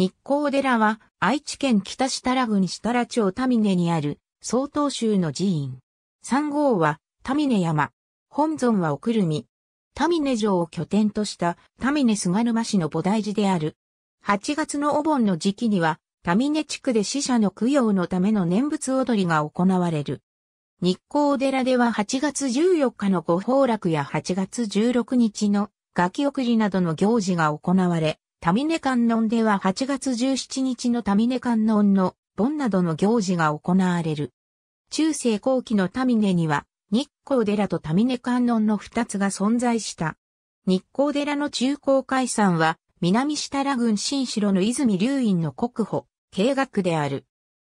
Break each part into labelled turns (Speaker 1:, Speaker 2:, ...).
Speaker 1: 日光寺は愛知県北設楽郡設楽町田峰にある曹洞宗の寺院。三号は田峰山。本尊はおくるみ。田峰城を拠点とした田峰菅沼市の菩提寺である。8月のお盆の時期には、田峰地区で死者の供養のための念仏踊りが行われる。日光寺では8月14日のご崩落や8月16日のガキ送りなどの行事が行われ、タミネ観音では8月17日のタミネ観音の盆などの行事が行われる。中世後期のタミネには日光寺とタミネ観音の二つが存在した。日光寺の中高解山は南下良郡新城の泉流院の国保、慶学である。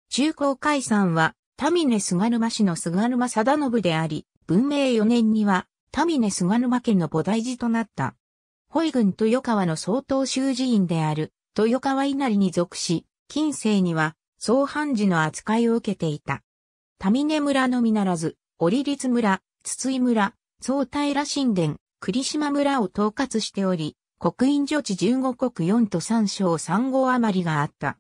Speaker 1: 中高解山はタミネ菅沼市の菅沼貞信であり、文明4年にはタミネ菅沼家の菩提寺となった。保井郡豊川の総統州寺院である豊川稲荷に属し、近世には総藩寺の扱いを受けていた。民根村のみならず、織立村、筒井村、総平神殿、栗島村を統括しており、国印女地15国4と3省3号余りがあった。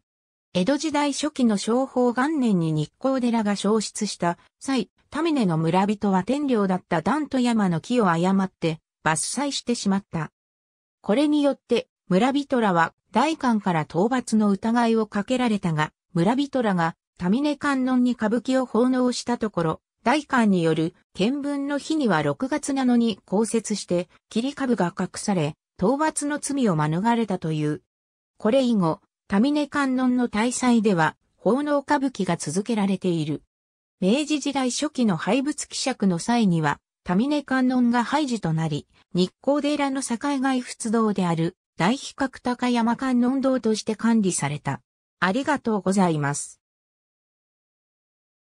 Speaker 1: 江戸時代初期の商法元年に日光寺が消失した際、タミネの村人は天領だった段と山の木を誤って伐採してしまった。これによって、村人らは大官から討伐の疑いをかけられたが、村人らが、タミネ観音に歌舞伎を奉納したところ、大官による見聞の日には6月なのに公設して、切株が隠され、討伐の罪を免れたという。これ以後、タミネ観音の大祭では、奉納歌舞伎が続けられている。明治時代初期の廃仏希釈の際には、多根観音が廃寺となり、日光寺の境外仏堂である大比較高山観音堂として管理された。ありがとうございます。